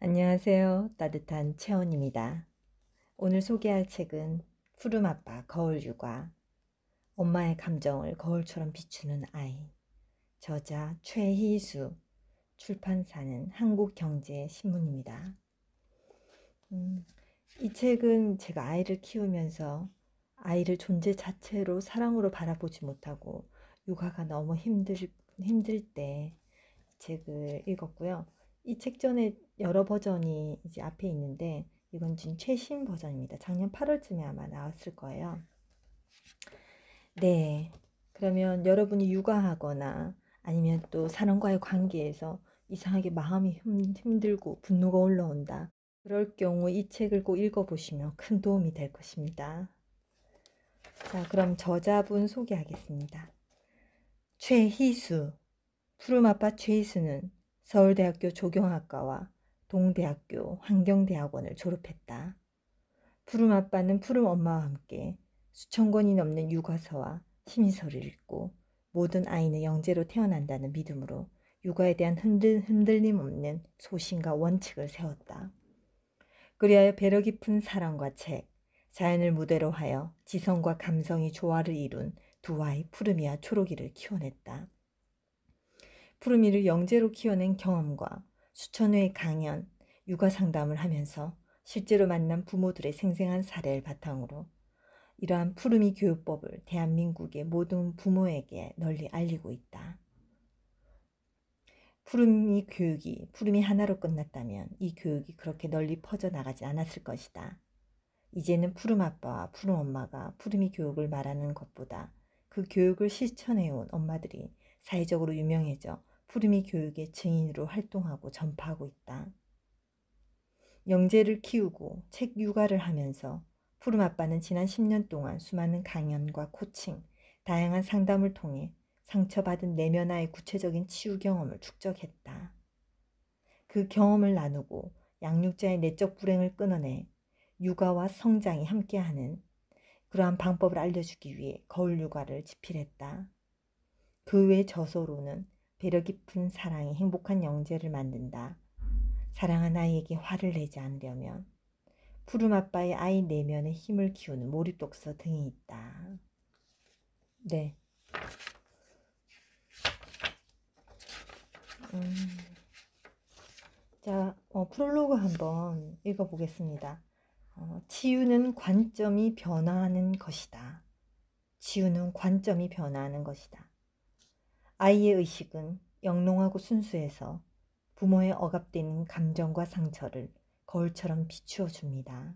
안녕하세요. 따뜻한 채원입니다. 오늘 소개할 책은 푸름 아빠 거울 육아. 엄마의 감정을 거울처럼 비추는 아이. 저자 최희수. 출판사는 한국경제신문입니다. 음, 이 책은 제가 아이를 키우면서 아이를 존재 자체로 사랑으로 바라보지 못하고 육아가 너무 힘들, 힘들 때 책을 읽었고요. 이 책전에 여러 버전이 이제 앞에 있는데 이건 지금 최신 버전입니다. 작년 8월쯤에 아마 나왔을 거예요. 네. 그러면 여러분이 육아하거나 아니면 또 사람과의 관계에서 이상하게 마음이 힘들고 분노가 올라온다. 그럴 경우 이 책을 꼭 읽어보시면 큰 도움이 될 것입니다. 자, 그럼 저자분 소개하겠습니다. 최희수. 푸름아빠 최희수는 서울대학교 조경학과와 동대학교 환경대학원을 졸업했다. 푸름 아빠는 푸름 엄마와 함께 수천 권이 넘는 육아서와 심의서를 읽고 모든 아이는 영재로 태어난다는 믿음으로 육아에 대한 흔들, 흔들림 없는 소신과 원칙을 세웠다. 그리하여 배려 깊은 사랑과 책, 자연을 무대로 하여 지성과 감성이 조화를 이룬 두 아이 푸름이와 초록이를 키워냈다. 푸르미를 영재로 키워낸 경험과 수천 회의 강연, 육아 상담을 하면서 실제로 만난 부모들의 생생한 사례를 바탕으로 이러한 푸르미 교육법을 대한민국의 모든 부모에게 널리 알리고 있다. 푸르미 교육이 푸르미 하나로 끝났다면 이 교육이 그렇게 널리 퍼져나가지 않았을 것이다. 이제는 푸름 아빠와 푸름 엄마가 푸르미 교육을 말하는 것보다 그 교육을 실천해온 엄마들이 사회적으로 유명해져 푸르미 교육의 증인으로 활동하고 전파하고 있다. 영재를 키우고 책 육아를 하면서 푸름 아빠는 지난 10년 동안 수많은 강연과 코칭, 다양한 상담을 통해 상처받은 내면화의 구체적인 치유 경험을 축적했다. 그 경험을 나누고 양육자의 내적 불행을 끊어내 육아와 성장이 함께하는 그러한 방법을 알려주기 위해 거울 육아를 집필했다. 그 외 저서로는 배려 깊은 사랑이 행복한 영재를 만든다. 사랑한 아이에게 화를 내지 않으려면 푸름 아빠의 아이 내면에 힘을 키우는 몰입독서 등이 있다. 네. 음. 자, 어, 프롤로그 한번 읽어보겠습니다. 어, 치유는 관점이 변화하는 것이다. 치유는 관점이 변화하는 것이다. 아이의 의식은 영롱하고 순수해서 부모의 억압되는 감정과 상처를 거울처럼 비추어 줍니다.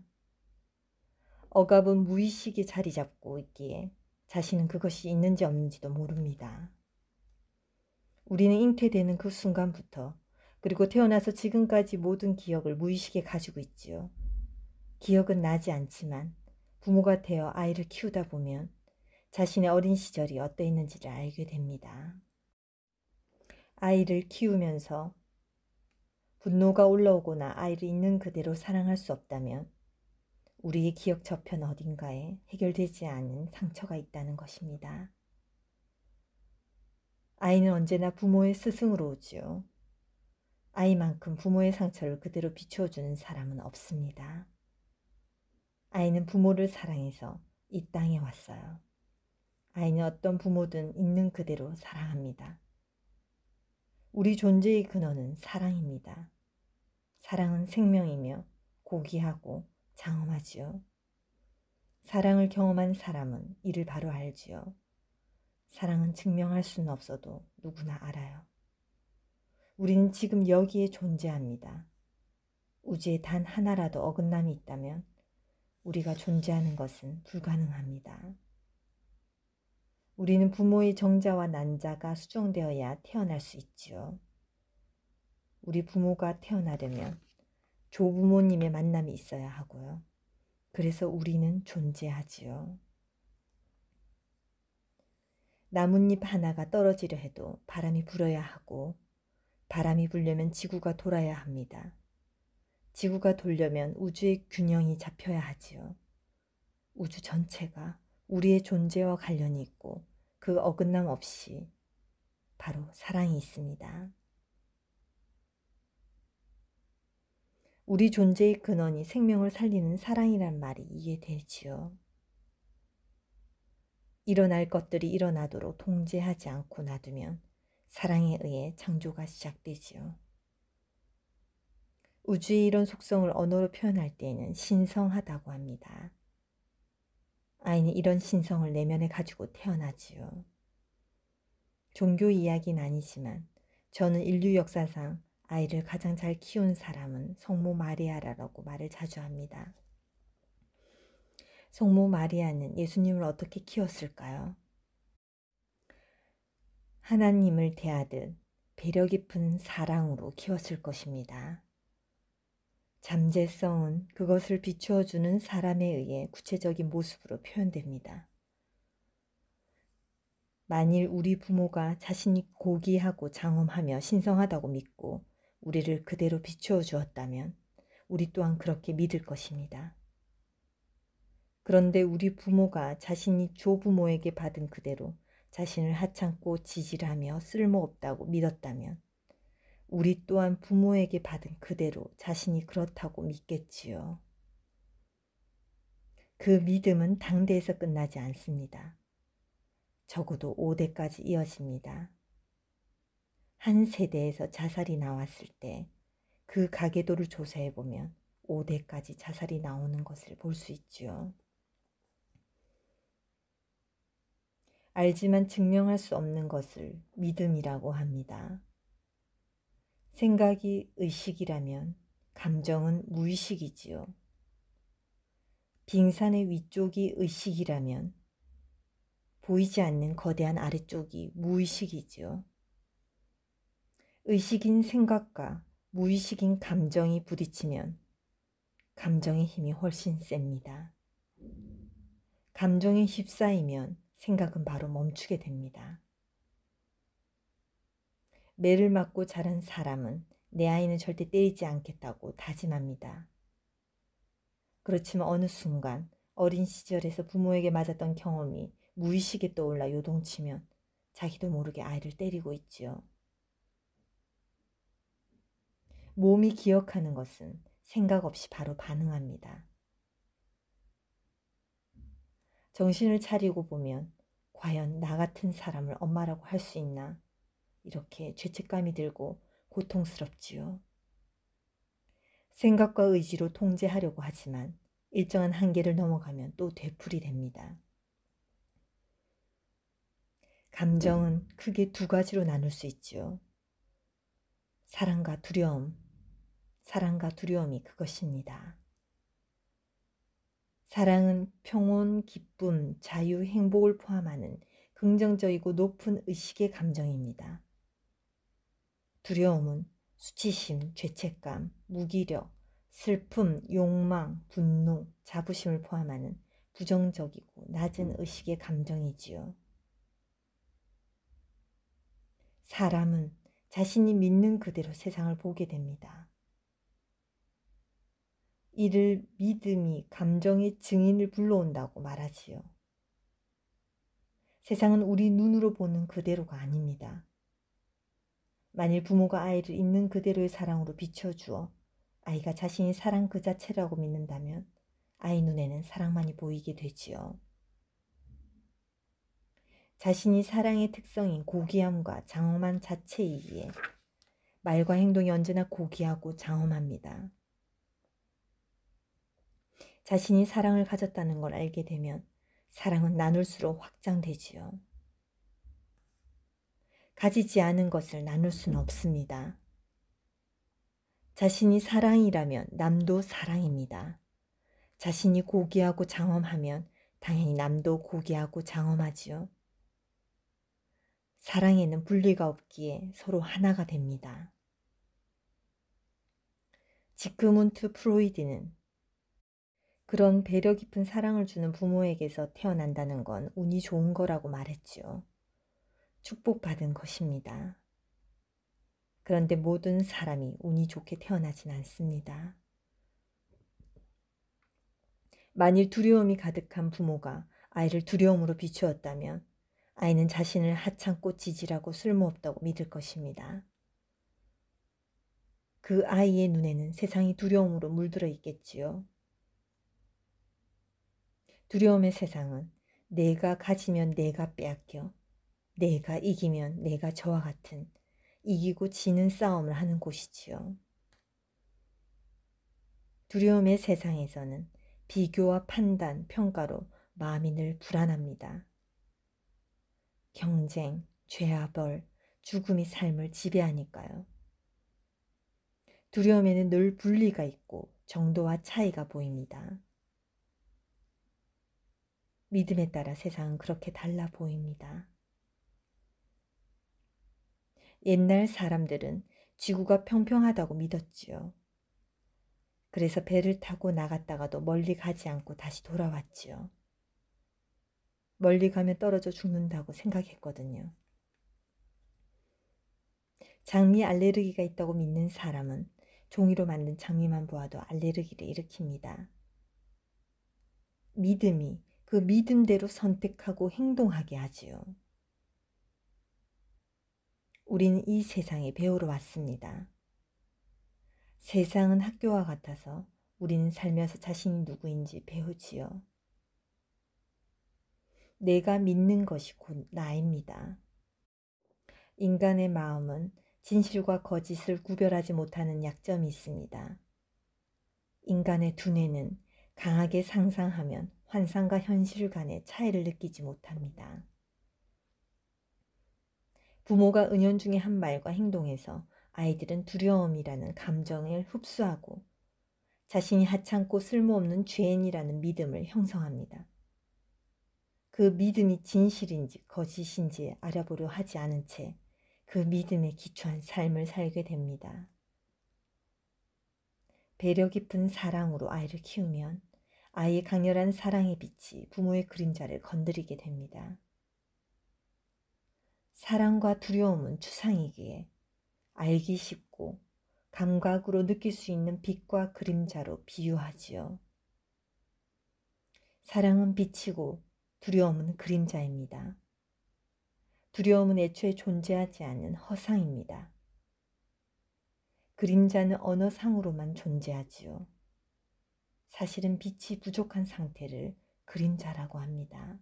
억압은 무의식이 자리 잡고 있기에 자신은 그것이 있는지 없는지도 모릅니다. 우리는 잉태되는 그 순간부터 그리고 태어나서 지금까지 모든 기억을 무의식에 가지고 있지요. 기억은 나지 않지만 부모가 되어 아이를 키우다 보면 자신의 어린 시절이 어떠했는지를 알게 됩니다. 아이를 키우면서 분노가 올라오거나 아이를 있는 그대로 사랑할 수 없다면 우리의 기억 저편 어딘가에 해결되지 않은 상처가 있다는 것입니다. 아이는 언제나 부모의 스승으로 오지요. 아이만큼 부모의 상처를 그대로 비추어주는 사람은 없습니다. 아이는 부모를 사랑해서 이 땅에 왔어요. 아이는 어떤 부모든 있는 그대로 사랑합니다. 우리 존재의 근원은 사랑입니다. 사랑은 생명이며 고귀하고 장엄하지요. 사랑을 경험한 사람은 이를 바로 알지요. 사랑은 증명할 수는 없어도 누구나 알아요. 우리는 지금 여기에 존재합니다. 우주에 단 하나라도 어긋남이 있다면 우리가 존재하는 것은 불가능합니다. 우리는 부모의 정자와 난자가 수정되어야 태어날 수 있지요. 우리 부모가 태어나려면 조부모님의 만남이 있어야 하고요. 그래서 우리는 존재하지요. 나뭇잎 하나가 떨어지려 해도 바람이 불어야 하고 바람이 불려면 지구가 돌아야 합니다. 지구가 돌려면 우주의 균형이 잡혀야 하지요. 우주 전체가 우리의 존재와 관련이 있고 그 어긋남 없이 바로 사랑이 있습니다. 우리 존재의 근원이 생명을 살리는 사랑이란 말이 이해되지요. 일어날 것들이 일어나도록 통제하지 않고 놔두면 사랑에 의해 창조가 시작되지요. 우주의 이런 속성을 언어로 표현할 때에는 신성하다고 합니다. 아이는 이런 신성을 내면에 가지고 태어나지요. 종교 이야기는 아니지만 저는 인류 역사상 아이를 가장 잘 키운 사람은 성모 마리아라고 말을 자주 합니다. 성모 마리아는 예수님을 어떻게 키웠을까요? 하나님을 대하듯 배려 깊은 사랑으로 키웠을 것입니다. 잠재성은 그것을 비추어주는 사람에 의해 구체적인 모습으로 표현됩니다. 만일 우리 부모가 자신이 고귀하고 장엄하며 신성하다고 믿고 우리를 그대로 비추어 주었다면 우리 또한 그렇게 믿을 것입니다. 그런데 우리 부모가 자신이 조부모에게 받은 그대로 자신을 하찮고 지질하며 쓸모없다고 믿었다면 우리 또한 부모에게 받은 그대로 자신이 그렇다고 믿겠지요. 그 믿음은 당대에서 끝나지 않습니다. 적어도 5대까지 이어집니다. 한 세대에서 자살이 나왔을 때 그 가계도를 조사해 보면 5대까지 자살이 나오는 것을 볼 수 있지요. 알지만 증명할 수 없는 것을 믿음이라고 합니다. 생각이 의식이라면 감정은 무의식이지요. 빙산의 위쪽이 의식이라면 보이지 않는 거대한 아래쪽이 무의식이지요. 의식인 생각과 무의식인 감정이 부딪히면 감정의 힘이 훨씬 셉니다. 감정에 휩싸이면 생각은 바로 멈추게 됩니다. 매를 맞고 자란 사람은 내 아이는 절대 때리지 않겠다고 다짐합니다. 그렇지만 어느 순간 어린 시절에서 부모에게 맞았던 경험이 무의식에 떠올라 요동치면 자기도 모르게 아이를 때리고 있지요. 몸이 기억하는 것은 생각 없이 바로 반응합니다. 정신을 차리고 보면 과연 나 같은 사람을 엄마라고 할 수 있나? 이렇게 죄책감이 들고 고통스럽지요. 생각과 의지로 통제하려고 하지만 일정한 한계를 넘어가면 또 되풀이 됩니다. 감정은 네. 크게 두 가지로 나눌 수 있지요. 사랑과 두려움. 사랑과 두려움이 그것입니다. 사랑은 평온, 기쁨, 자유, 행복을 포함하는 긍정적이고 높은 의식의 감정입니다. 두려움은 수치심, 죄책감, 무기력, 슬픔, 욕망, 분노, 자부심을 포함하는 부정적이고 낮은 음. 의식의 감정이지요. 사람은 자신이 믿는 그대로 세상을 보게 됩니다. 이를 믿음이 감정의 증인을 불러온다고 말하지요. 세상은 우리 눈으로 보는 그대로가 아닙니다. 만일 부모가 아이를 있는 그대로의 사랑으로 비춰주어 아이가 자신이 사랑 그 자체라고 믿는다면 아이 눈에는 사랑만이 보이게 되지요. 자신이 사랑의 특성인 고귀함과 장엄한 자체이기에 말과 행동이 언제나 고귀하고 장엄합니다. 자신이 사랑을 가졌다는 걸 알게 되면 사랑은 나눌수록 확장되지요. 가지지 않은 것을 나눌 수는 없습니다. 자신이 사랑이라면 남도 사랑입니다. 자신이 고귀하고 장엄하면 당연히 남도 고귀하고 장엄하지요. 사랑에는 분리가 없기에 서로 하나가 됩니다. 지크문트 프로이드는 그런 배려 깊은 사랑을 주는 부모에게서 태어난다는 건 운이 좋은 거라고 말했지요. 축복받은 것입니다. 그런데 모든 사람이 운이 좋게 태어나진 않습니다. 만일 두려움이 가득한 부모가 아이를 두려움으로 비추었다면 아이는 자신을 하찮고 지지라고 쓸모없다고 믿을 것입니다. 그 아이의 눈에는 세상이 두려움으로 물들어 있겠지요. 두려움의 세상은 내가 가지면 내가 빼앗겨 내가 이기면 내가 저와 같은 이기고 지는 싸움을 하는 곳이지요. 두려움의 세상에서는 비교와 판단, 평가로 마음이 늘 불안합니다. 경쟁, 죄와 벌, 죽음이 삶을 지배하니까요. 두려움에는 늘 분리가 있고 정도와 차이가 보입니다. 믿음에 따라 세상은 그렇게 달라 보입니다. 옛날 사람들은 지구가 평평하다고 믿었지요. 그래서 배를 타고 나갔다가도 멀리 가지 않고 다시 돌아왔지요. 멀리 가면 떨어져 죽는다고 생각했거든요. 장미 알레르기가 있다고 믿는 사람은 종이로 만든 장미만 보아도 알레르기를 일으킵니다. 믿음이 그 믿음대로 선택하고 행동하게 하지요. 우린 이 세상에 배우러 왔습니다. 세상은 학교와 같아서 우리는 살면서 자신이 누구인지 배우지요. 내가 믿는 것이 곧 나입니다. 인간의 마음은 진실과 거짓을 구별하지 못하는 약점이 있습니다. 인간의 두뇌는 강하게 상상하면 환상과 현실 간의 차이를 느끼지 못합니다. 부모가 은연중에 한 말과 행동에서 아이들은 두려움이라는 감정을 흡수하고 자신이 하찮고 쓸모없는 죄인이라는 믿음을 형성합니다. 그 믿음이 진실인지 거짓인지 알아보려 하지 않은 채 그 믿음에 기초한 삶을 살게 됩니다. 배려 깊은 사랑으로 아이를 키우면 아이의 강렬한 사랑의 빛이 부모의 그림자를 건드리게 됩니다. 사랑과 두려움은 추상이기에 알기 쉽고 감각으로 느낄 수 있는 빛과 그림자로 비유하지요. 사랑은 빛이고 두려움은 그림자입니다. 두려움은 애초에 존재하지 않는 허상입니다. 그림자는 언어상으로만 존재하지요. 사실은 빛이 부족한 상태를 그림자라고 합니다.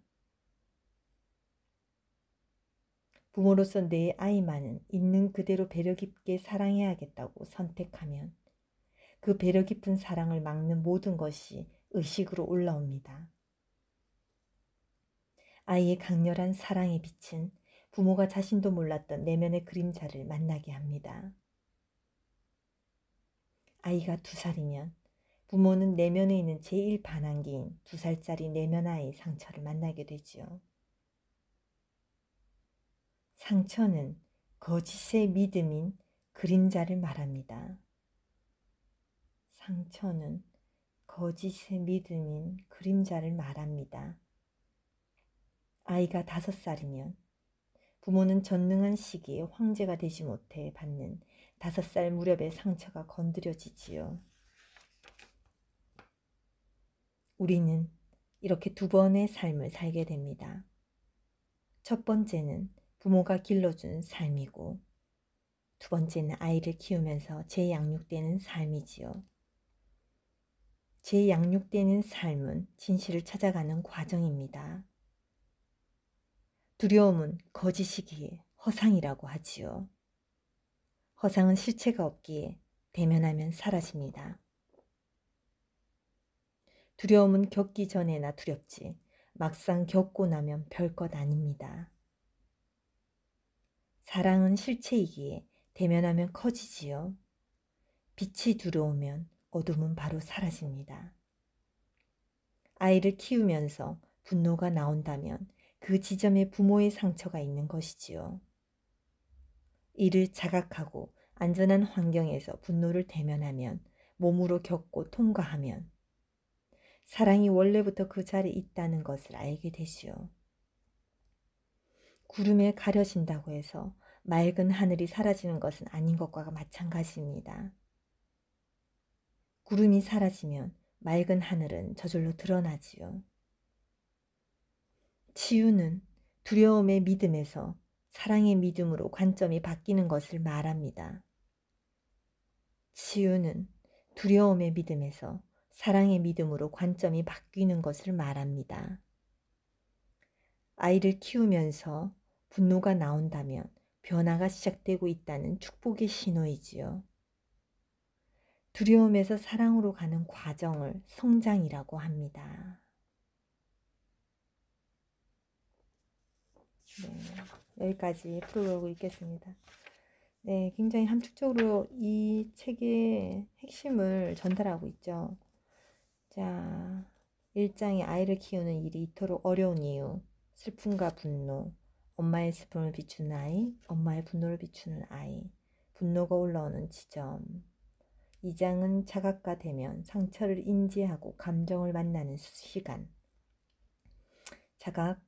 부모로서 내 아이만은 있는 그대로 배려 깊게 사랑해야겠다고 선택하면 그 배려 깊은 사랑을 막는 모든 것이 의식으로 올라옵니다. 아이의 강렬한 사랑에 비친 부모가 자신도 몰랐던 내면의 그림자를 만나게 합니다. 아이가 두 살이면 부모는 내면에 있는 제1 반항기인 두 살짜리 내면 아이 의 상처를 만나게 되지요. 상처는 거짓의 믿음인 그림자를 말합니다. 상처는 거짓의 믿음인 그림자를 말합니다. 아이가 다섯 살이면 부모는 전능한 시기에 황제가 되지 못해 받는 다섯 살 무렵의 상처가 건드려지지요. 우리는 이렇게 두 번의 삶을 살게 됩니다. 첫 번째는 부모가 길러준 삶이고 두 번째는 아이를 키우면서 재양육되는 삶이지요. 재양육되는 삶은 진실을 찾아가는 과정입니다. 두려움은 거짓이기에 허상이라고 하지요. 허상은 실체가 없기에 대면하면 사라집니다. 두려움은 겪기 전에나 두렵지 막상 겪고 나면 별 것 아닙니다. 사랑은 실체이기에 대면하면 커지지요. 빛이 들어오면 어둠은 바로 사라집니다. 아이를 키우면서 분노가 나온다면 그 지점에 부모의 상처가 있는 것이지요. 이를 자각하고 안전한 환경에서 분노를 대면하면 몸으로 겪고 통과하면 사랑이 원래부터 그 자리에 있다는 것을 알게 되지요. 구름에 가려진다고 해서 맑은 하늘이 사라지는 것은 아닌 것과 마찬가지입니다. 구름이 사라지면 맑은 하늘은 저절로 드러나지요. 치유는 두려움의 믿음에서 사랑의 믿음으로 관점이 바뀌는 것을 말합니다. 치유는 두려움의 믿음에서 사랑의 믿음으로 관점이 바뀌는 것을 말합니다. 아이를 키우면서 분노가 나온다면 변화가 시작되고 있다는 축복의 신호이지요. 두려움에서 사랑으로 가는 과정을 성장이라고 합니다. 네, 여기까지 프로로그 읽겠습니다. 네, 굉장히 함축적으로 이 책의 핵심을 전달하고 있죠. 자, 일장의 아이를 키우는 일이 이토록 어려운 이유, 슬픔과 분노, 엄마의 슬픔을 비추는 아이, 엄마의 분노를 비추는 아이, 분노가 올라오는 지점. 이 장은 자각화되면 상처를 인지하고 감정을 만나는 시간. 자각,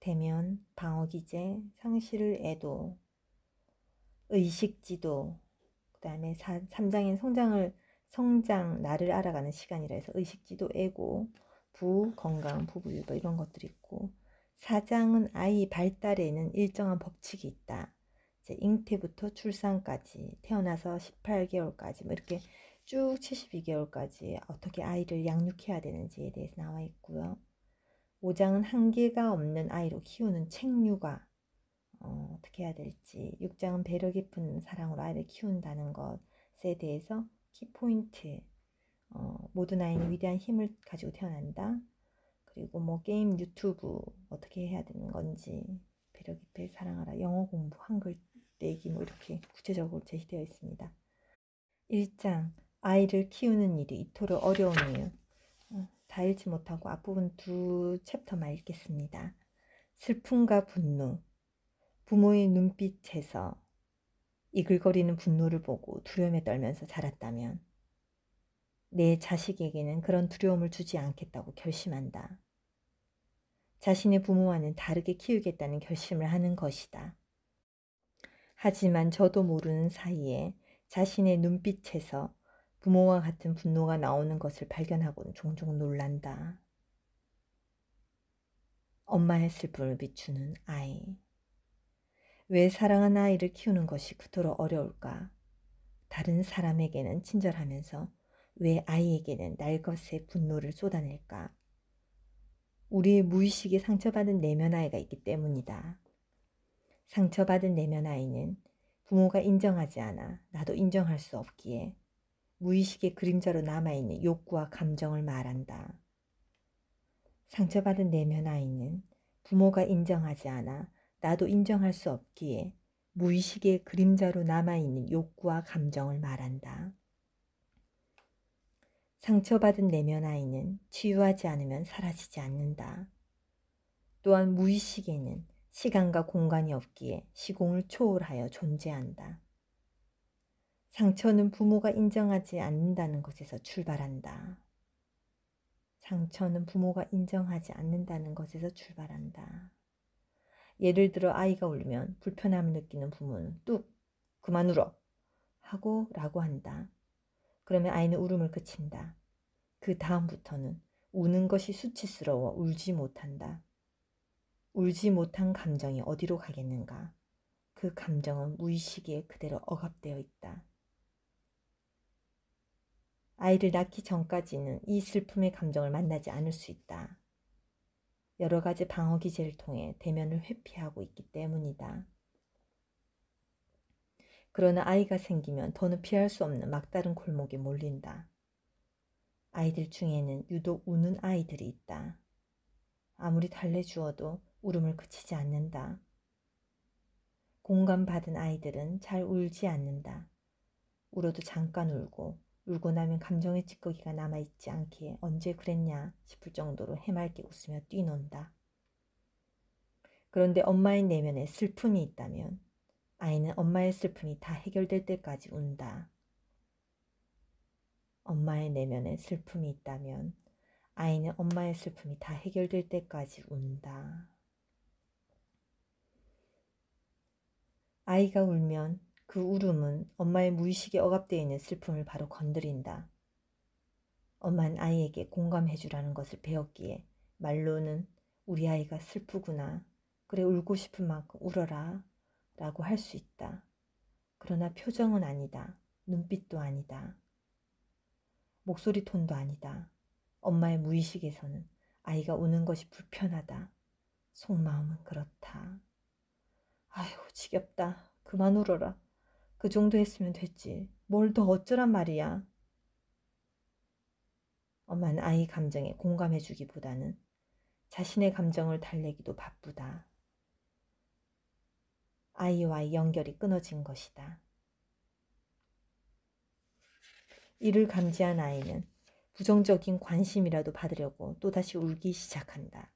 되면 방어기제, 상실을 애도, 의식지도, 그 다음에 3장인 성장을, 성장, 나를 알아가는 시간이라 해서 의식지도 애고, 부, 건강, 부부유도 이런 것들이 있고, 사장은 아이 발달에는 일정한 법칙이 있다. 이제 잉태부터 출산까지 태어나서 18개월까지 뭐 이렇게 쭉 72개월까지 어떻게 아이를 양육해야 되는지에 대해서 나와 있고요. 5장은 한계가 없는 아이로 키우는 책류가 어, 떻게 해야 될지 6장은 배려 깊은 사랑으로 아이를 키운다는 것에 대해서 키포인트 어, 모든 아이는 위대한 힘을 가지고 태어난다. 그리고 뭐 게임 유튜브 어떻게 해야 되는 건지 배려 깊게 사랑하라 영어 공부 한글 내기 뭐 이렇게 구체적으로 제시되어 있습니다. 1장 아이를 키우는 일이 이토록 어려우네요. 어, 다 읽지 못하고 앞부분 두 챕터만 읽겠습니다. 슬픔과 분노 부모의 눈빛에서 이글거리는 분노를 보고 두려움에 떨면서 자랐다면 내 자식에게는 그런 두려움을 주지 않겠다고 결심한다. 자신의 부모와는 다르게 키우겠다는 결심을 하는 것이다. 하지만 저도 모르는 사이에 자신의 눈빛에서 부모와 같은 분노가 나오는 것을 발견하곤 종종 놀란다. 엄마의 슬픔을 비추는 아이. 왜사랑하는 아이를 키우는 것이 그토록 어려울까? 다른 사람에게는 친절하면서 왜 아이에게는 날 것에 분노를 쏟아낼까? 우리의 무의식이 상처받은 내면 아이가 있기 때문이다. 상처받은 내면 아이는 부모가 인정하지 않아 나도 인정할 수 없기에 무의식의 그림자로 남아있는 욕구와 감정을 말한다. 상처받은 내면 아이는 부모가 인정하지 않아 나도 인정할 수 없기에 무의식의 그림자로 남아있는 욕구와 감정을 말한다. 상처받은 내면 아이는 치유하지 않으면 사라지지 않는다. 또한 무의식에는 시간과 공간이 없기에 시공을 초월하여 존재한다. 상처는 부모가 인정하지 않는다는 것에서 출발한다. 상처는 부모가 인정하지 않는다는 것에서 출발한다. 예를 들어 아이가 울면 불편함을 느끼는 부모는 뚝 그만 울어 하고 라고 한다. 그러면 아이는 울음을 그친다. 그 다음부터는 우는 것이 수치스러워 울지 못한다. 울지 못한 감정이 어디로 가겠는가? 그 감정은 무의식에 그대로 억압되어 있다. 아이를 낳기 전까지는 이 슬픔의 감정을 만나지 않을 수 있다. 여러 가지 방어 기제를 통해 대면을 회피하고 있기 때문이다. 그러나 아이가 생기면 더는 피할 수 없는 막다른 골목에 몰린다. 아이들 중에는 유독 우는 아이들이 있다. 아무리 달래주어도 울음을 그치지 않는다. 공감받은 아이들은 잘 울지 않는다. 울어도 잠깐 울고 울고 나면 감정의 찌꺼기가 남아있지 않기에 언제 그랬냐 싶을 정도로 해맑게 웃으며 뛰논다. 그런데 엄마의 내면에 슬픔이 있다면 아이는 엄마의 슬픔이 다 해결될 때까지 운다. 엄마의 내면에 슬픔이 있다면 아이는 엄마의 슬픔이 다 해결될 때까지 운다. 아이가 울면 그 울음은 엄마의 무의식에 억압되어 있는 슬픔을 바로 건드린다. 엄마는 아이에게 공감해주라는 것을 배웠기에 말로는 우리 아이가 슬프구나. 그래 울고 싶은 만큼 울어라 라고 할 수 있다. 그러나 표정은 아니다. 눈빛도 아니다. 목소리 톤도 아니다. 엄마의 무의식에서는 아이가 우는 것이 불편하다. 속마음은 그렇다. 아휴, 지겹다. 그만 울어라. 그 정도 했으면 됐지. 뭘 더 어쩌란 말이야. 엄마는 아이 감정에 공감해주기보다는 자신의 감정을 달래기도 바쁘다. 아이와의 연결이 끊어진 것이다. 이를 감지한 아이는 부정적인 관심이라도 받으려고 또다시 울기 시작한다.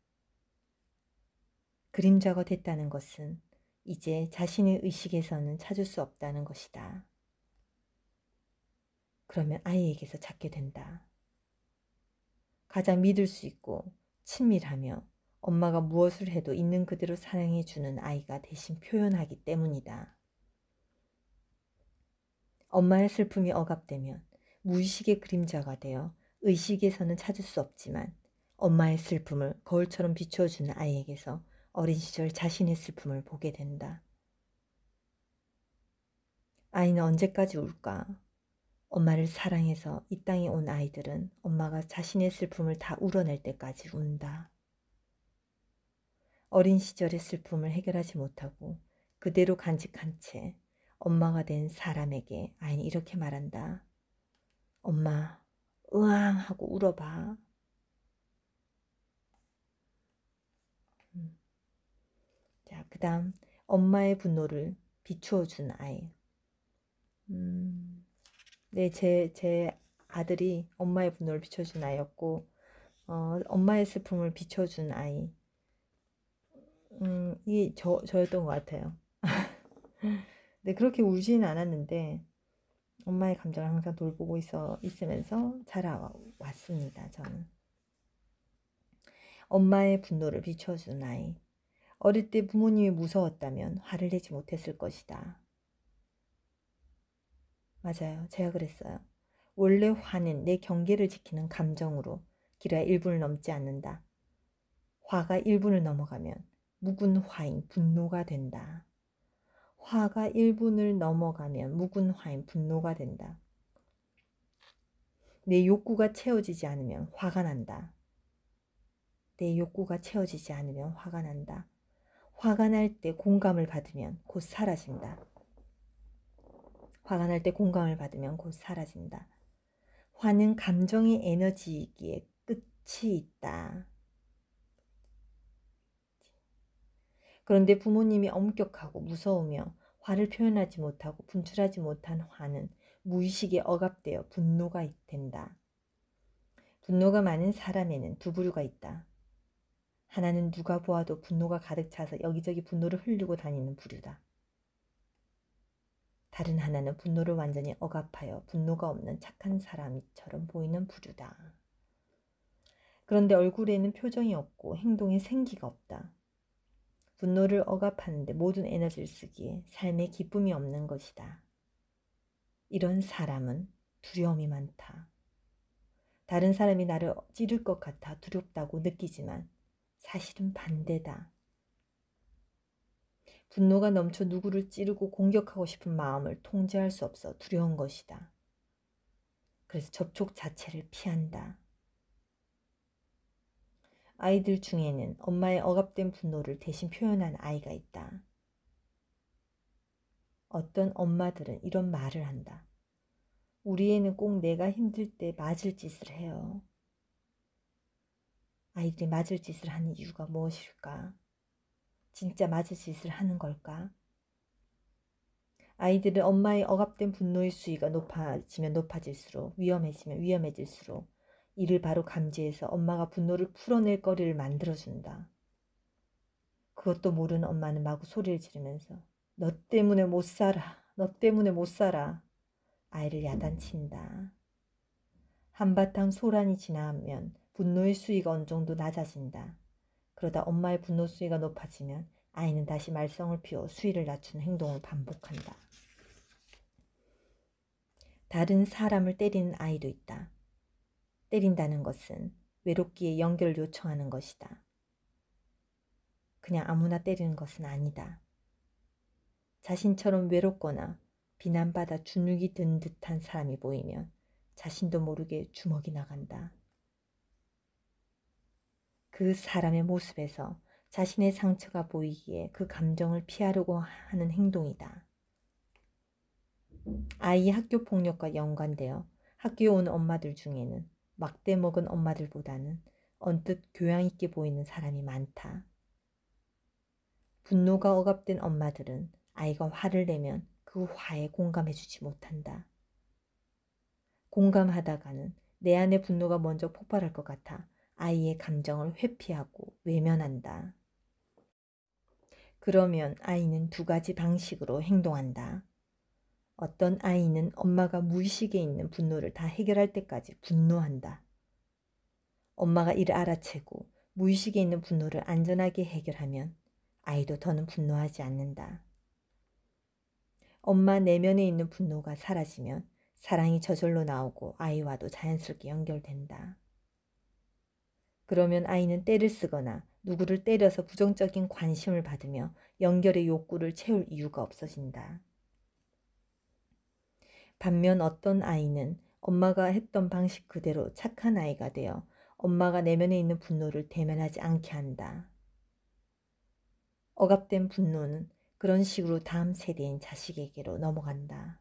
그림자가 됐다는 것은 이제 자신의 의식에서는 찾을 수 없다는 것이다. 그러면 아이에게서 찾게 된다. 가장 믿을 수 있고 친밀하며 엄마가 무엇을 해도 있는 그대로 사랑해 주는 아이가 대신 표현하기 때문이다. 엄마의 슬픔이 억압되면 무의식의 그림자가 되어 의식에서는 찾을 수 없지만 엄마의 슬픔을 거울처럼 비춰주는 아이에게서 어린 시절 자신의 슬픔을 보게 된다. 아이는 언제까지 울까? 엄마를 사랑해서 이 땅에 온 아이들은 엄마가 자신의 슬픔을 다 울어낼 때까지 운다. 어린 시절의 슬픔을 해결하지 못하고 그대로 간직한 채 엄마가 된 사람에게 아이는 이렇게 말한다. 엄마, 으앙 하고 울어봐. 음. 자, 그 다음 엄마의 분노를 비추어준 아이. 음, 네, 제, 제 아들이 엄마의 분노를 비춰준 아이였고, 어, 엄마의 슬픔을 비춰준 아이. 음, 이게 저, 저였던 것 같아요. 근데 그렇게 울진 않았는데, 엄마의 감정을 항상 돌보고 있어, 있으면서 자라왔습니다, 저는. 엄마의 분노를 비춰준 아이. 어릴 때 부모님이 무서웠다면 화를 내지 못했을 것이다. 맞아요. 제가 그랬어요. 원래 화는 내 경계를 지키는 감정으로 길어야 1분을 넘지 않는다. 화가 1분을 넘어가면 묵은 화인 분노가 된다. 화가 1분을 넘어가면 묵은 화인 분노가 된다. 내 욕구가 채워지지 않으면 화가 난다. 내 욕구가 채워지지 않으면 화가 난다. 화가 날 때 공감을 받으면 곧 사라진다. 화가 날 때 공감을 받으면 곧 사라진다. 화는 감정의 에너지이기에 끝이 있다. 그런데 부모님이 엄격하고 무서우며 화를 표현하지 못하고 분출하지 못한 화는 무의식에 억압되어 분노가 된다. 분노가 많은 사람에는 두 부류가 있다. 하나는 누가 보아도 분노가 가득 차서 여기저기 분노를 흘리고 다니는 부류다. 다른 하나는 분노를 완전히 억압하여 분노가 없는 착한 사람처럼 보이는 부류다. 그런데 얼굴에는 표정이 없고 행동에 생기가 없다. 분노를 억압하는데 모든 에너지를 쓰기에 삶에 기쁨이 없는 것이다. 이런 사람은 두려움이 많다. 다른 사람이 나를 찌를 것 같아 두렵다고 느끼지만 사실은 반대다. 분노가 넘쳐 누구를 찌르고 공격하고 싶은 마음을 통제할 수 없어 두려운 것이다. 그래서 접촉 자체를 피한다. 아이들 중에는 엄마의 억압된 분노를 대신 표현한 아이가 있다. 어떤 엄마들은 이런 말을 한다. 우리 애는 꼭 내가 힘들 때 맞을 짓을 해요. 아이들이 맞을 짓을 하는 이유가 무엇일까? 진짜 맞을 짓을 하는 걸까? 아이들은 엄마의 억압된 분노의 수위가 높아지면 높아질수록 위험해지면 위험해질수록 이를 바로 감지해서 엄마가 분노를 풀어낼 거리를 만들어준다. 그것도 모르는 엄마는 마구 소리를 지르면서 너 때문에 못 살아. 너 때문에 못 살아. 아이를 야단친다. 한바탕 소란이 지나면 분노의 수위가 어느 정도 낮아진다. 그러다 엄마의 분노 수위가 높아지면 아이는 다시 말썽을 피워 수위를 낮추는 행동을 반복한다. 다른 사람을 때리는 아이도 있다. 때린다는 것은 외롭기에 연결 요청하는 것이다. 그냥 아무나 때리는 것은 아니다. 자신처럼 외롭거나 비난받아 주눅이 든 듯한 사람이 보이면 자신도 모르게 주먹이 나간다. 그 사람의 모습에서 자신의 상처가 보이기에 그 감정을 피하려고 하는 행동이다. 아이 학교 폭력과 연관되어 학교에 온 엄마들 중에는 막대 먹은 엄마들보다는 언뜻 교양 있게 보이는 사람이 많다. 분노가 억압된 엄마들은 아이가 화를 내면 그 화에 공감해주지 못한다. 공감하다가는 내 안의 분노가 먼저 폭발할 것 같아 아이의 감정을 회피하고 외면한다. 그러면 아이는 두 가지 방식으로 행동한다. 어떤 아이는 엄마가 무의식에 있는 분노를 다 해결할 때까지 분노한다. 엄마가 이를 알아채고 무의식에 있는 분노를 안전하게 해결하면 아이도 더는 분노하지 않는다. 엄마 내면에 있는 분노가 사라지면 사랑이 저절로 나오고 아이와도 자연스럽게 연결된다. 그러면 아이는 때를 쓰거나 누구를 때려서 부정적인 관심을 받으며 연결의 욕구를 채울 이유가 없어진다. 반면 어떤 아이는 엄마가 했던 방식 그대로 착한 아이가 되어 엄마가 내면에 있는 분노를 대면하지 않게 한다. 억압된 분노는 그런 식으로 다음 세대인 자식에게로 넘어간다.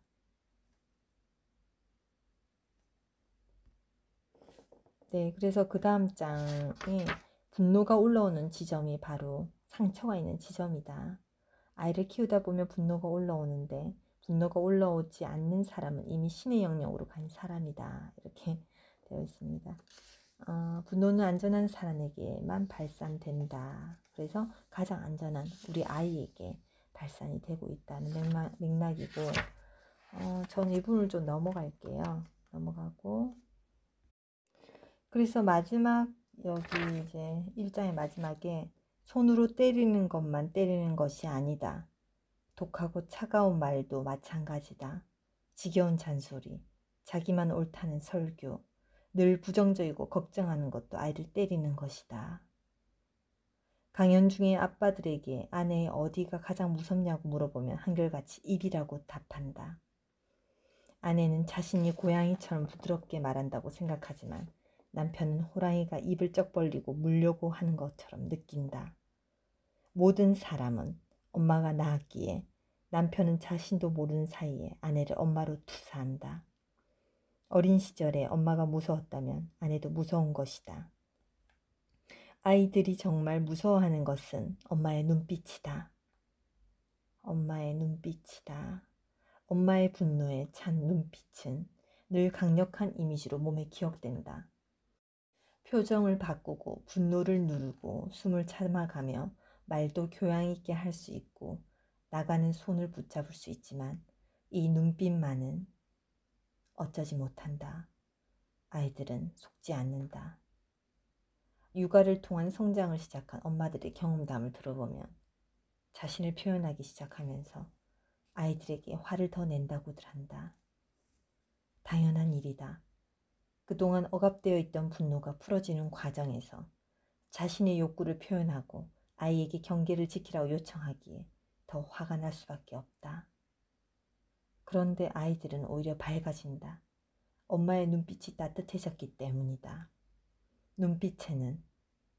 네, 그래서 그 다음 장에 분노가 올라오는 지점이 바로 상처가 있는 지점이다. 아이를 키우다 보면 분노가 올라오는데 분노가 올라오지 않는 사람은 이미 신의 영역으로 간 사람이다. 이렇게 되어 있습니다. 어, 분노는 안전한 사람에게만 발산된다. 그래서 가장 안전한 우리 아이에게 발산이 되고 있다는 맥락, 맥락이고, 어, 전이분을좀 넘어갈게요. 넘어가고. 그래서 마지막, 여기 이제 1장의 마지막에 손으로 때리는 것만 때리는 것이 아니다. 독하고 차가운 말도 마찬가지다. 지겨운 잔소리, 자기만 옳다는 설교, 늘 부정적이고 걱정하는 것도 아이를 때리는 것이다. 강연 중에 아빠들에게 아내의 어디가 가장 무섭냐고 물어보면 한결같이 입이라고 답한다. 아내는 자신이 고양이처럼 부드럽게 말한다고 생각하지만 남편은 호랑이가 입을 쩍 벌리고 물려고 하는 것처럼 느낀다. 모든 사람은 엄마가 낳았기에 남편은 자신도 모르는 사이에 아내를 엄마로 투사한다. 어린 시절에 엄마가 무서웠다면 아내도 무서운 것이다. 아이들이 정말 무서워하는 것은 엄마의 눈빛이다. 엄마의 눈빛이다. 엄마의 분노에 찬 눈빛은 늘 강력한 이미지로 몸에 기억된다. 표정을 바꾸고 분노를 누르고 숨을 참아가며 말도 교양 있게 할 수 있고 나가는 손을 붙잡을 수 있지만 이 눈빛만은 어쩌지 못한다. 아이들은 속지 않는다. 육아를 통한 성장을 시작한 엄마들의 경험담을 들어보면 자신을 표현하기 시작하면서 아이들에게 화를 더 낸다고들 한다. 당연한 일이다. 그동안 억압되어 있던 분노가 풀어지는 과정에서 자신의 욕구를 표현하고 아이에게 경계를 지키라고 요청하기에 더 화가 날 수밖에 없다. 그런데 아이들은 오히려 밝아진다. 엄마의 눈빛이 따뜻해졌기 때문이다. 눈빛에는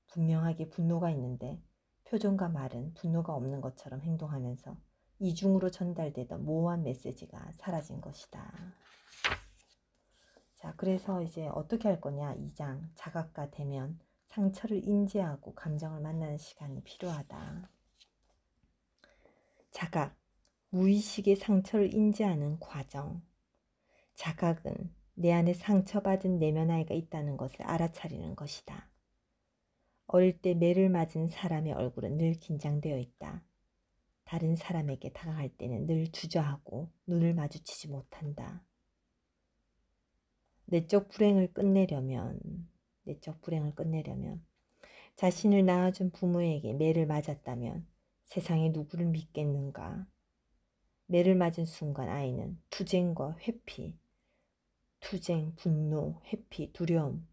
분명하게 분노가 있는데 표정과 말은 분노가 없는 것처럼 행동하면서 이중으로 전달되던 모호한 메시지가 사라진 것이다. 자, 그래서 이제 어떻게 할 거냐? 2장 자각과 대면 상처를 인지하고 감정을 만나는 시간이 필요하다. 자각, 무의식의 상처를 인지하는 과정. 자각은 내 안에 상처받은 내면 아이가 있다는 것을 알아차리는 것이다. 어릴 때 매를 맞은 사람의 얼굴은 늘 긴장되어 있다. 다른 사람에게 다가갈 때는 늘 주저하고 눈을 마주치지 못한다. 내적 불행을 끝내려면 내적 불행을 끝내려면 자신을 낳아준 부모에게 매를 맞았다면 세상에 누구를 믿겠는가? 매를 맞은 순간 아이는 투쟁과 회피, 투쟁, 분노, 회피, 두려움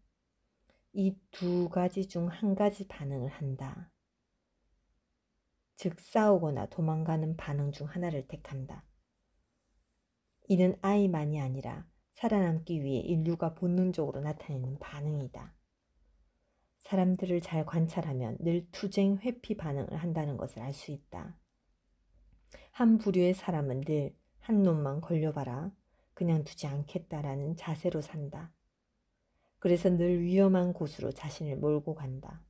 이 두 가지 중 한 가지 반응을 한다. 즉 싸우거나 도망가는 반응 중 하나를 택한다. 이는 아이만이 아니라 살아남기 위해 인류가 본능적으로 나타내는 반응이다. 사람들을 잘 관찰하면 늘 투쟁 회피 반응을 한다는 것을 알 수 있다. 한 부류의 사람은 늘 한 놈만 걸려봐라. 그냥 두지 않겠다라는 자세로 산다. 그래서 늘 위험한 곳으로 자신을 몰고 간다.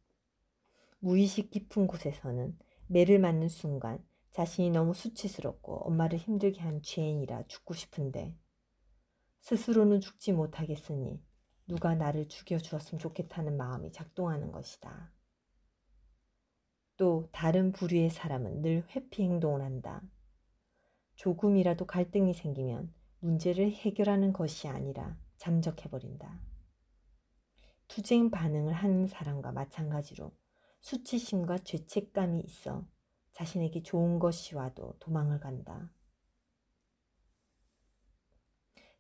무의식 깊은 곳에서는 매를 맞는 순간 자신이 너무 수치스럽고 엄마를 힘들게 한 죄인이라 죽고 싶은데 스스로는 죽지 못하겠으니 누가 나를 죽여 주었으면 좋겠다는 마음이 작동하는 것이다. 또 다른 부류의 사람은 늘 회피 행동을 한다. 조금이라도 갈등이 생기면 문제를 해결하는 것이 아니라 잠적해버린다. 투쟁 반응을 하는 사람과 마찬가지로 수치심과 죄책감이 있어 자신에게 좋은 것이 와도 도망을 간다.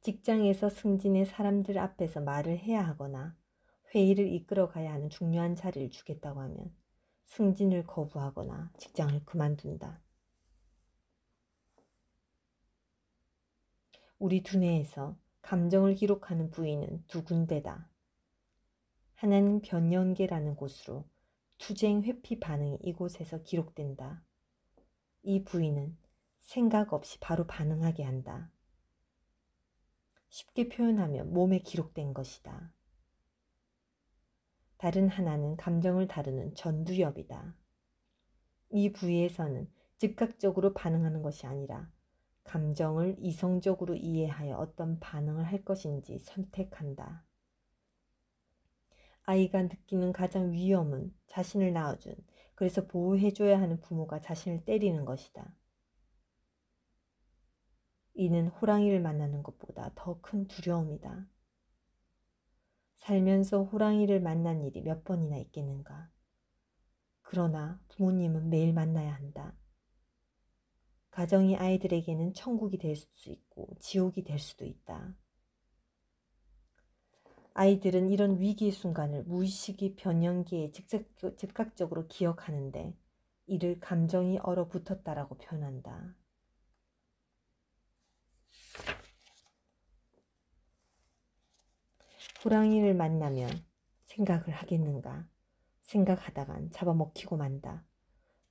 직장에서 승진의 사람들 앞에서 말을 해야 하거나 회의를 이끌어 가야 하는 중요한 자리를 주겠다고 하면 승진을 거부하거나 직장을 그만둔다. 우리 두뇌에서 감정을 기록하는 부위는 두 군데다. 하나는 변연계라는 곳으로 투쟁 회피 반응이 이곳에서 기록된다. 이 부위는 생각 없이 바로 반응하게 한다. 쉽게 표현하면 몸에 기록된 것이다. 다른 하나는 감정을 다루는 전두엽이다. 이 부위에서는 즉각적으로 반응하는 것이 아니라 감정을 이성적으로 이해하여 어떤 반응을 할 것인지 선택한다. 아이가 느끼는 가장 위험은 자신을 낳아준, 그래서 보호해줘야 하는 부모가 자신을 때리는 것이다. 이는 호랑이를 만나는 것보다 더 큰 두려움이다. 살면서 호랑이를 만난 일이 몇 번이나 있겠는가. 그러나 부모님은 매일 만나야 한다. 가정이 아이들에게는 천국이 될 수 있고 지옥이 될 수도 있다. 아이들은 이런 위기의 순간을 무의식이 변형기에 즉각, 즉각적으로 기억하는데 이를 감정이 얼어붙었다라고 표현한다. 호랑이를 만나면 생각을 하겠는가? 생각하다간 잡아먹히고 만다.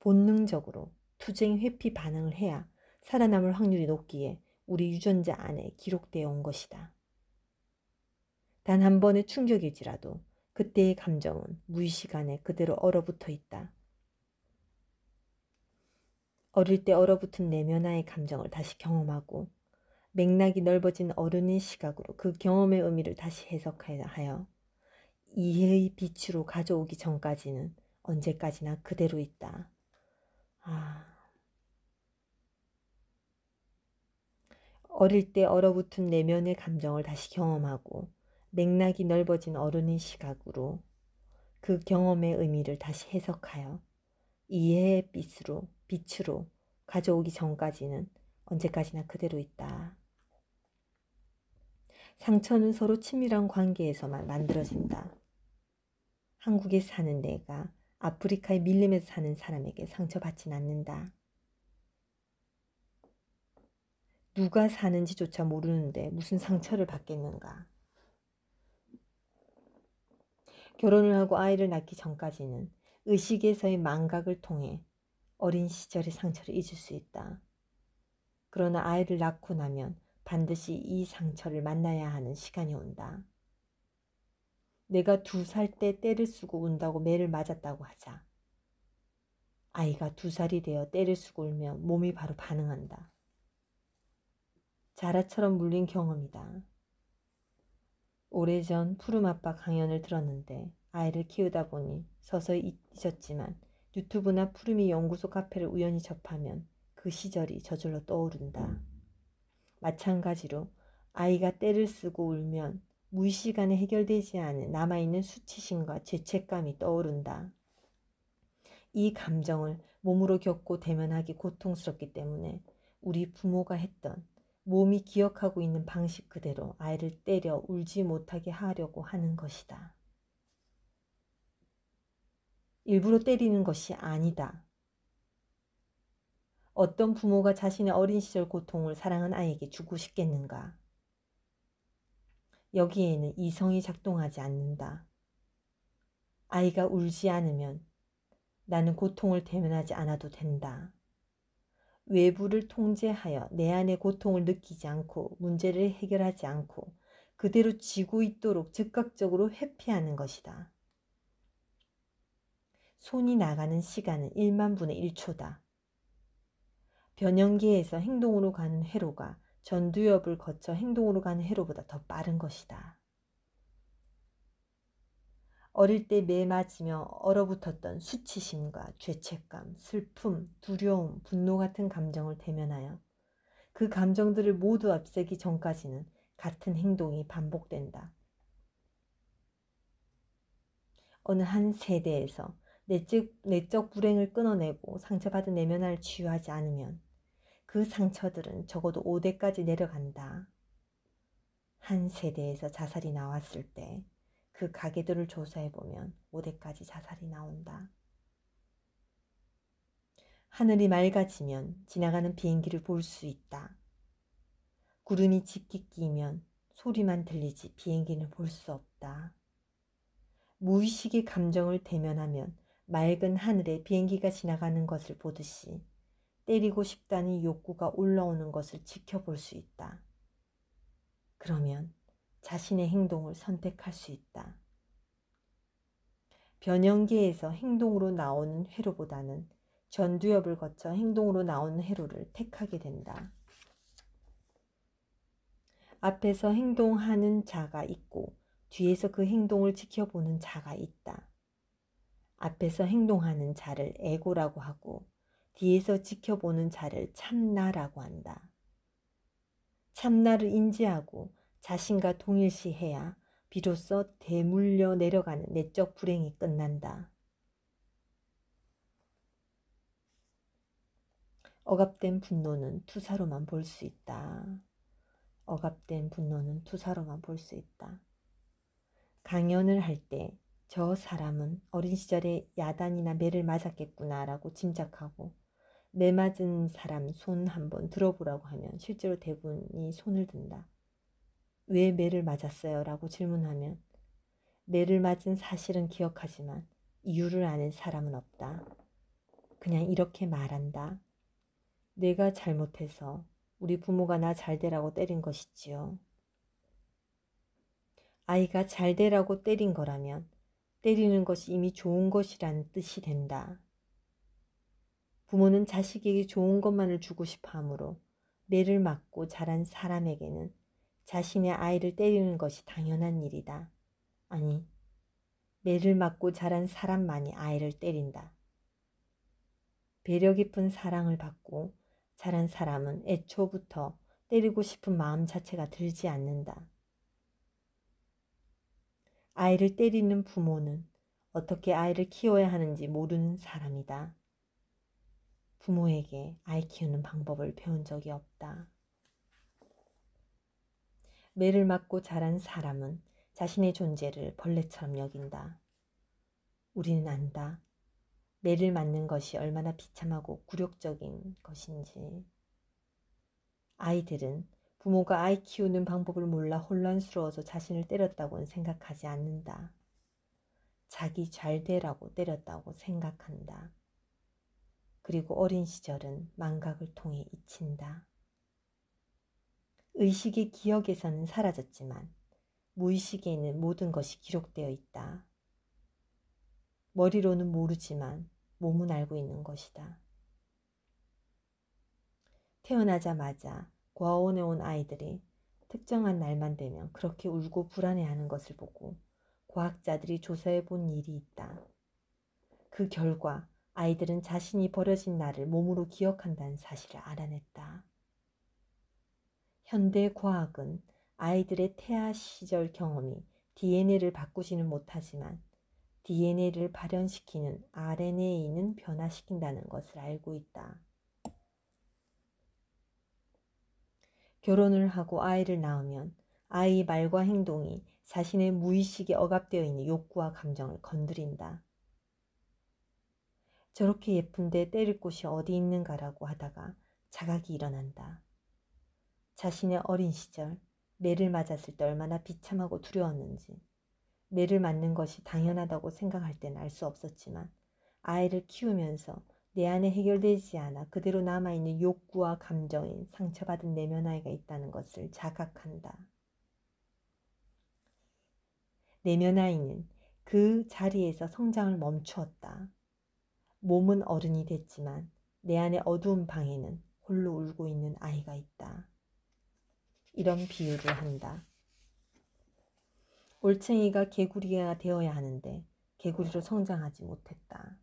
본능적으로 투쟁 회피 반응을 해야 살아남을 확률이 높기에 우리 유전자 안에 기록되어 온 것이다. 단 한 번의 충격일지라도 그때의 감정은 무의식안에 그대로 얼어붙어 있다. 어릴 때 얼어붙은 내면화의 감정을 다시 경험하고 맥락이 넓어진 어른의 시각으로 그 경험의 의미를 다시 해석하여 이해의 빛으로 가져오기 전까지는 언제까지나 그대로 있다. 아. 어릴 때 얼어붙은 내면의 감정을 다시 경험하고 맥락이 넓어진 어른의 시각으로 그 경험의 의미를 다시 해석하여 이해의 빛으로, 빛으로 가져오기 전까지는 언제까지나 그대로 있다. 상처는 서로 친밀한 관계에서만 만들어진다. 한국에 사는 내가 아프리카의 밀림에서 사는 사람에게 상처받진 않는다. 누가 사는지조차 모르는데 무슨 상처를 받겠는가. 결혼을 하고 아이를 낳기 전까지는 의식에서의 망각을 통해 어린 시절의 상처를 잊을 수 있다. 그러나 아이를 낳고 나면 반드시 이 상처를 만나야 하는 시간이 온다. 내가 두 살 때 때를 쓰고 운다고 매를 맞았다고 하자. 아이가 두 살이 되어 때를 쓰고 울면 몸이 바로 반응한다. 자라처럼 물린 경험이다. 오래전 푸름아빠 강연을 들었는데 아이를 키우다 보니 서서히 잊었지만 유튜브나 푸름이 연구소 카페를 우연히 접하면 그 시절이 저절로 떠오른다. 마찬가지로 아이가 때를 쓰고 울면 무의시간에 해결되지 않은 남아있는 수치심과 죄책감이 떠오른다. 이 감정을 몸으로 겪고 대면하기 고통스럽기 때문에 우리 부모가 했던 몸이 기억하고 있는 방식 그대로 아이를 때려 울지 못하게 하려고 하는 것이다. 일부러 때리는 것이 아니다. 어떤 부모가 자신의 어린 시절 고통을 사랑한 아이에게 주고 싶겠는가? 여기에는 이성이 작동하지 않는다. 아이가 울지 않으면 나는 고통을 대면하지 않아도 된다. 외부를 통제하여 내 안의 고통을 느끼지 않고 문제를 해결하지 않고 그대로 지고 있도록 즉각적으로 회피하는 것이다. 손이 나가는 시간은 1만 분의 1초다. 변형기에서 행동으로 가는 회로가 전두엽을 거쳐 행동으로 가는 회로보다 더 빠른 것이다. 어릴 때 매맞으며 얼어붙었던 수치심과 죄책감, 슬픔, 두려움, 분노 같은 감정을 대면하여 그 감정들을 모두 앞세기 전까지는 같은 행동이 반복된다. 어느 한 세대에서 내적, 내적 불행을 끊어내고 상처받은 내면을 치유하지 않으면 그 상처들은 적어도 5대까지 내려간다. 한 세대에서 자살이 나왔을 때 그 가게들을 조사해보면 5대까지 자살이 나온다. 하늘이 맑아지면 지나가는 비행기를 볼 수 있다. 구름이 짙게 끼면 소리만 들리지 비행기는 볼 수 없다. 무의식의 감정을 대면하면 맑은 하늘에 비행기가 지나가는 것을 보듯이 때리고 싶다는 욕구가 올라오는 것을 지켜볼 수 있다. 그러면 자신의 행동을 선택할 수 있다. 변형기에서 행동으로 나오는 회로보다는 전두엽을 거쳐 행동으로 나오는 회로를 택하게 된다. 앞에서 행동하는 자가 있고 뒤에서 그 행동을 지켜보는 자가 있다. 앞에서 행동하는 자를 에고라고 하고 뒤에서 지켜보는 자를 참나라고 한다. 참나를 인지하고 자신과 동일시해야 비로소 대물려 내려가는 내적 불행이 끝난다. 억압된 분노는 투사로만 볼 수 있다. 억압된 분노는 투사로만 볼 수 있다. 강연을 할 때 저 사람은 어린 시절에 야단이나 매를 맞았겠구나라고 짐작하고 매맞은 사람 손 한번 들어보라고 하면 실제로 대부분이 손을 든다. 왜 매를 맞았어요? 라고 질문하면 매를 맞은 사실은 기억하지만 이유를 아는 사람은 없다. 그냥 이렇게 말한다. 내가 잘못해서 우리 부모가 나 잘되라고 때린 것이지요. 아이가 잘되라고 때린 거라면 때리는 것이 이미 좋은 것이란 뜻이 된다. 부모는 자식에게 좋은 것만을 주고 싶어 하므로 매를 맞고 자란 사람에게는 자신의 아이를 때리는 것이 당연한 일이다. 아니, 매를 맞고 자란 사람만이 아이를 때린다. 배려 깊은 사랑을 받고 자란 사람은 애초부터 때리고 싶은 마음 자체가 들지 않는다. 아이를 때리는 부모는 어떻게 아이를 키워야 하는지 모르는 사람이다. 부모에게 아이 키우는 방법을 배운 적이 없다. 매를 맞고 자란 사람은 자신의 존재를 벌레처럼 여긴다. 우리는 안다. 매를 맞는 것이 얼마나 비참하고 굴욕적인 것인지. 아이들은 부모가 아이 키우는 방법을 몰라 혼란스러워서 자신을 때렸다고는 생각하지 않는다. 자기 잘 되라고 때렸다고 생각한다. 그리고 어린 시절은 망각을 통해 잊힌다. 의식의 기억에서는 사라졌지만 무의식에는 모든 것이 기록되어 있다. 머리로는 모르지만 몸은 알고 있는 것이다. 태어나자마자 과원에 온 아이들이 특정한 날만 되면 그렇게 울고 불안해하는 것을 보고 과학자들이 조사해 본 일이 있다. 그 결과 아이들은 자신이 버려진 나를 몸으로 기억한다는 사실을 알아냈다. 현대 과학은 아이들의 태아 시절 경험이 DNA를 바꾸지는 못하지만 DNA를 발현시키는 RNA는 변화시킨다는 것을 알고 있다. 결혼을 하고 아이를 낳으면 아이 말과 행동이 자신의 무의식에 억압되어 있는 욕구와 감정을 건드린다. 저렇게 예쁜데 때릴 곳이 어디 있는가라고 하다가 자각이 일어난다. 자신의 어린 시절 매를 맞았을 때 얼마나 비참하고 두려웠는지 매를 맞는 것이 당연하다고 생각할 땐 알 수 없었지만 아이를 키우면서 내 안에 해결되지 않아 그대로 남아있는 욕구와 감정인 상처받은 내면 아이가 있다는 것을 자각한다. 내면 아이는 그 자리에서 성장을 멈추었다. 몸은 어른이 됐지만 내 안의 어두운 방에는 홀로 울고 있는 아이가 있다. 이런 비유를 한다. 올챙이가 개구리가 되어야 하는데 개구리로 성장하지 못했다.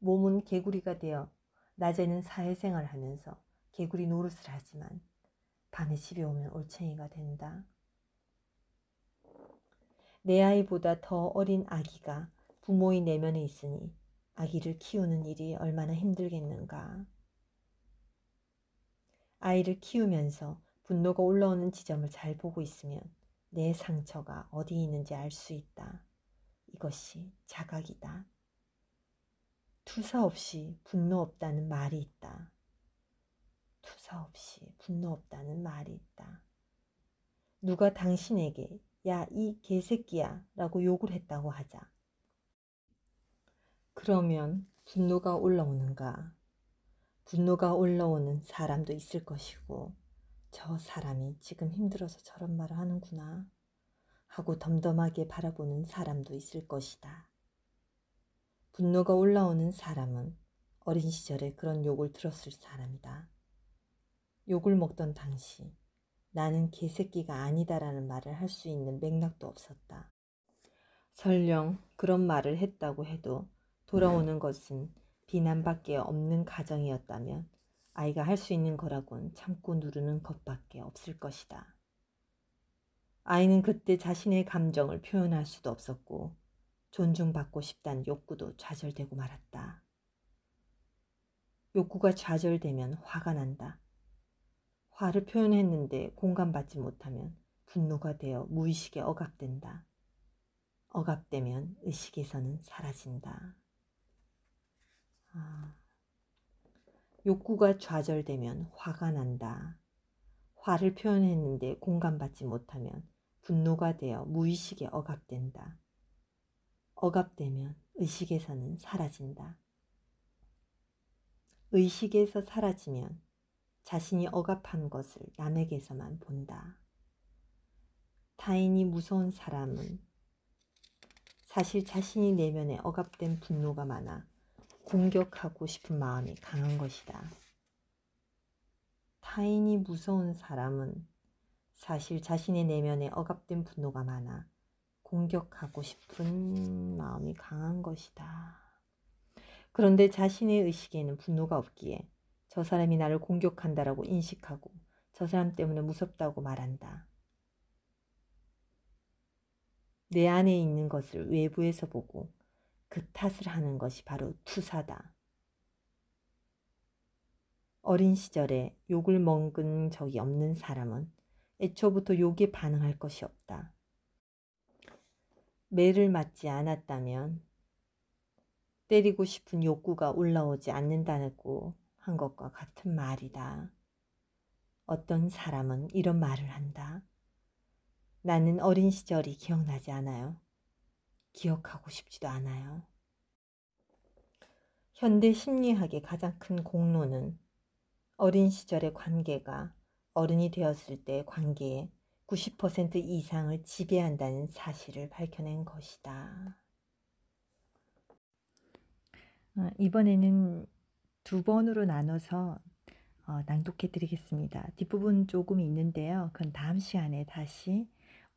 몸은 개구리가 되어 낮에는 사회생활을 하면서 개구리 노릇을 하지만 밤에 집에 오면 올챙이가 된다. 내 아이보다 더 어린 아기가 부모의 내면에 있으니 아기를 키우는 일이 얼마나 힘들겠는가. 아이를 키우면서 분노가 올라오는 지점을 잘 보고 있으면 내 상처가 어디 있는지 알 수 있다. 이것이 자각이다. 투사 없이 분노 없다는 말이 있다. 투사 없이 분노 없다는 말이 있다. 누가 당신에게 야, 이 개새끼야 라고 욕을 했다고 하자. 그러면 분노가 올라오는가? 분노가 올라오는 사람도 있을 것이고, 저 사람이 지금 힘들어서 저런 말을 하는구나. 하고 덤덤하게 바라보는 사람도 있을 것이다. 분노가 올라오는 사람은 어린 시절에 그런 욕을 들었을 사람이다. 욕을 먹던 당시 나는 개새끼가 아니다라는 말을 할 수 있는 맥락도 없었다. 설령 그런 말을 했다고 해도 돌아오는 것은 비난밖에 없는 가정이었다면 아이가 할 수 있는 거라곤 참고 누르는 것밖에 없을 것이다. 아이는 그때 자신의 감정을 표현할 수도 없었고 존중받고 싶다는 욕구도 좌절되고 말았다. 욕구가 좌절되면 화가 난다. 화를 표현했는데 공감받지 못하면 분노가 되어 무의식에 억압된다. 억압되면 의식에서는 사라진다. 아, 욕구가 좌절되면 화가 난다. 화를 표현했는데 공감받지 못하면 분노가 되어 무의식에 억압된다. 억압되면 의식에서는 사라진다. 의식에서 사라지면 자신이 억압한 것을 남에게서만 본다. 타인이 무서운 사람은 사실 자신이 내면에 억압된 분노가 많아 공격하고 싶은 마음이 강한 것이다. 타인이 무서운 사람은 사실 자신의 내면에 억압된 분노가 많아 공격하고 싶은 마음이 강한 것이다. 그런데 자신의 의식에는 분노가 없기에 저 사람이 나를 공격한다라고 인식하고 저 사람 때문에 무섭다고 말한다. 내 안에 있는 것을 외부에서 보고 그 탓을 하는 것이 바로 투사다. 어린 시절에 욕을 먹은 적이 없는 사람은 애초부터 욕에 반응할 것이 없다. 매를 맞지 않았다면 때리고 싶은 욕구가 올라오지 않는다고 한 것과 같은 말이다. 어떤 사람은 이런 말을 한다. 나는 어린 시절이 기억나지 않아요. 기억하고 싶지도 않아요. 현대 심리학의 가장 큰 공로는 어린 시절의 관계가 어른이 되었을 때의 관계에 90% 이상을 지배한다는 사실을 밝혀낸 것이다. 어, 이번에는 두 번으로 나눠서 어, 낭독해 드리겠습니다. 뒷부분 조금 있는데요. 그건 다음 시간에 다시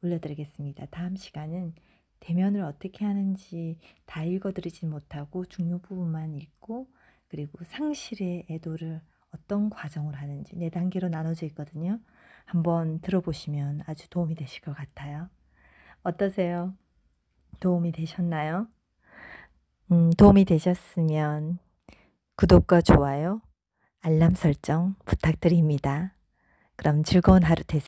올려드리겠습니다. 다음 시간은 대면을 어떻게 하는지 다 읽어드리지 못하고 중요 부분만 읽고 그리고 상실의 애도를 어떤 과정을 하는지 네 단계로 나눠져 있거든요. 한번 들어보시면 아주 도움이 되실 것 같아요. 어떠세요? 도움이 되셨나요? 음, 도움이 되셨으면 구독과 좋아요, 알람 설정 부탁드립니다. 그럼 즐거운 하루 되세요.